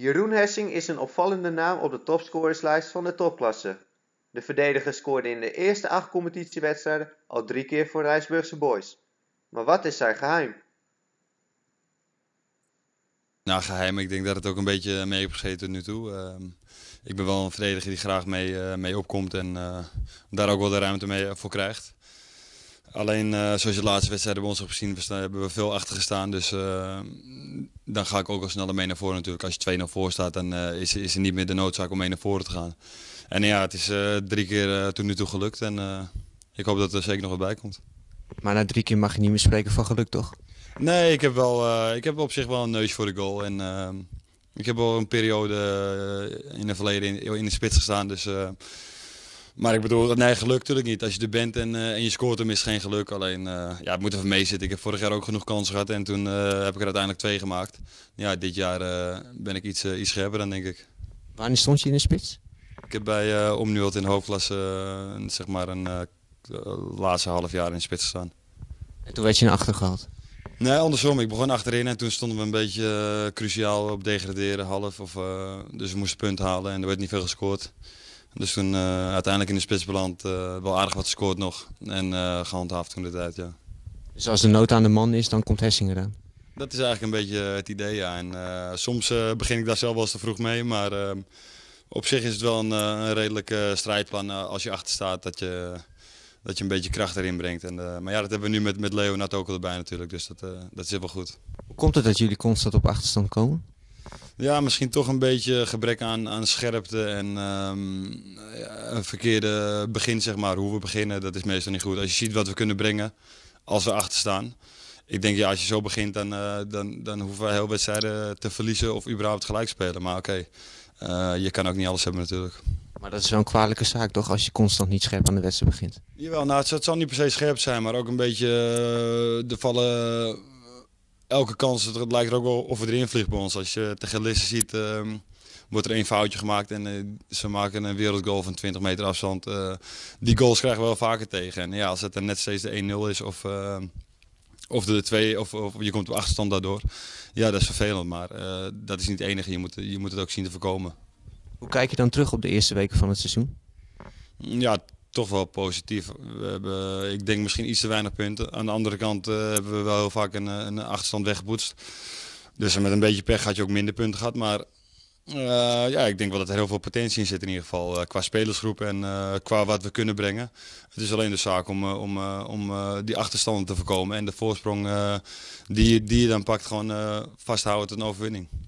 Jeroen Hessing is een opvallende naam op de topscorerslijst van de topklasse. De verdediger scoorde in de eerste acht competitiewedstrijden al drie keer voor Rijsburgse Boys. Maar wat is zijn geheim? Nou, geheim. Ik denk dat het ook een beetje mee heeft tot nu toe. Ehm, ik ben wel een verdediger die graag mee, eh, mee opkomt en eh, daar ook wel de ruimte mee eh, voor krijgt. Alleen eh, zoals je de laatste wedstrijden bij ons hebt gezien, hebben we veel achter gestaan. Dus eh, dan ga ik ook al sneller mee naar voren natuurlijk. Als je 2-0 voor staat, dan eh, is, is er niet meer de noodzaak om mee naar voren te gaan. En ja, het is drie keer tot nu toe gelukt. En ik hoop dat er zeker nog wat bij komt. Maar na drie keer mag je niet meer spreken van geluk, toch? Nee, ik heb, wel, ik heb op zich wel een neus voor de goal. En ik heb al een periode in het verleden in, in de spits gestaan. Dus maar ik bedoel, nee, geluk natuurlijk niet. Als je er bent en, eh, en je scoort, dan is geen geluk. Alleen, eh, ja, het moet even mee zitten. Ik heb vorig jaar ook genoeg kansen gehad en toen eh, heb ik er uiteindelijk twee gemaakt. Ja, dit jaar ben ik iets, iets scherper dan, denk ik. Wanneer stond je in de spits? Ik heb bij Omnuot in de hoofdklasse zeg maar een laatste half jaar in de spits gestaan. En toen werd je naar achter gehaald? Nee, andersom. Ik begon achterin en toen stonden we een beetje cruciaal op degraderen, half. Of, dus we moesten punten halen en er werd niet veel gescoord. Dus toen eh, uiteindelijk in de spits beland, eh, wel aardig wat gescoord nog. En eh, gehandhaafd toen de tijd, ja. Dus als de nood aan de man is, dan komt Hessing eraan? Dat is eigenlijk een beetje het idee, ja. En soms begin ik daar zelf wel eens te vroeg mee, maar op zich is het wel een, een redelijk strijdplan als je achter staat dat je, dat je een beetje kracht erin brengt. En, maar ja, dat hebben we nu met, met Nat ook al erbij natuurlijk, dus dat, dat zit wel goed. Hoe komt het dat jullie constant op achterstand komen? Ja, misschien toch een beetje gebrek aan, aan scherpte en ehm, een verkeerde begin, zeg maar. Hoe we beginnen, dat is meestal niet goed. Als je ziet wat we kunnen brengen als we achter staan. Ik denk, ja, als je zo begint, dan, eh, dan, dan hoeven we heel wedstrijden te verliezen of überhaupt gelijk spelen. Maar oké, eh, je kan ook niet alles hebben natuurlijk. Maar dat is zo'n kwalijke zaak toch, als je constant niet scherp aan de wedstrijd begint? Jawel, nou, het, zal niet per se scherp zijn, maar ook een beetje de eh, vallen elke kans, het lijkt er ook wel of we erin vliegt bij ons. Als je tegen Lisse ziet, ehm, wordt er één foutje gemaakt en eh, ze maken een wereldgoal van 20 meter afstand. Eh, die goals krijgen we wel vaker tegen. En ja, als het dan net steeds de 1-0 is of, eh, of de 2 of, of, je komt op achterstand daardoor. Ja, dat is vervelend, maar dat is niet het enige. Je moet, je moet het ook zien te voorkomen. Hoe kijk je dan terug op de eerste weken van het seizoen? Ja, toch wel positief. We hebben, ik denk misschien iets te weinig punten. Aan de andere kant eh, hebben we wel heel vaak een, eh, een achterstand weggeboetst. Dus met een beetje pech had je ook minder punten gehad. Maar eh, ja, ik denk wel dat er heel veel potentie in zit in ieder geval. qua spelersgroep en qua wat we kunnen brengen. Het is alleen de zaak om, om, om die achterstanden te voorkomen. En de voorsprong die, die je dan pakt gewoon vasthouden tot een overwinning.